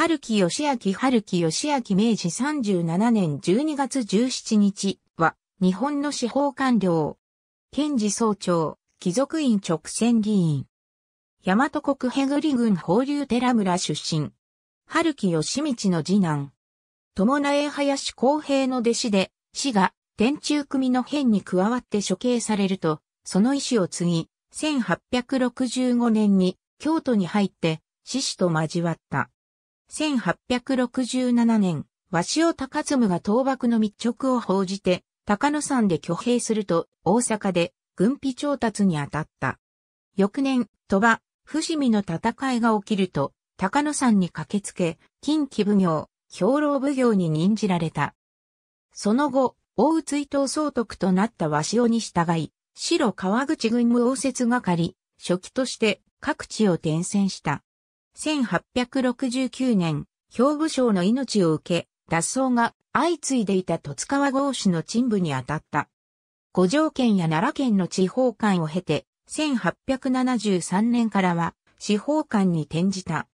春木義明春木義明明治37年12月17日は、日本の司法官僚。検事総長、貴族院直選議員。大和国ヘグリ郡法流寺村出身。春木義道の次男。友苗林公平の弟子で、死が、天中組の変に加わって処刑されると、その意志を継ぎ、1865年に京都に入って、死死と交わった。1867年、鷲尾高嗣が倒幕の密直を報じて、高野山で挙兵すると、大阪で軍備調達に当たった。翌年、鳥羽、伏見の戦いが起きると、高野山に駆けつけ、近畿奉行、兵糧奉行に任じられた。その後、大津伊藤総督となった鷲尾に従い、白川口軍務応接係、初期として各地を転戦した。1869年、兵部省の命を受け、脱走が相次いでいた戸塚川郷市の鎮部に当たった。五条県や奈良県の地方官を経て、1873年からは司法官に転じた。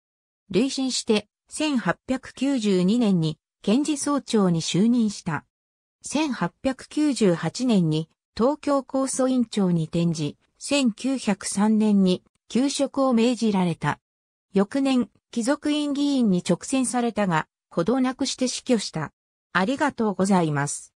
累進して、1892年に検事総長に就任した。1898年に東京高訴委員長に転じ、1903年に休職を命じられた。翌年、貴族院議員に直選されたが、ほどなくして死去した。ありがとうございます。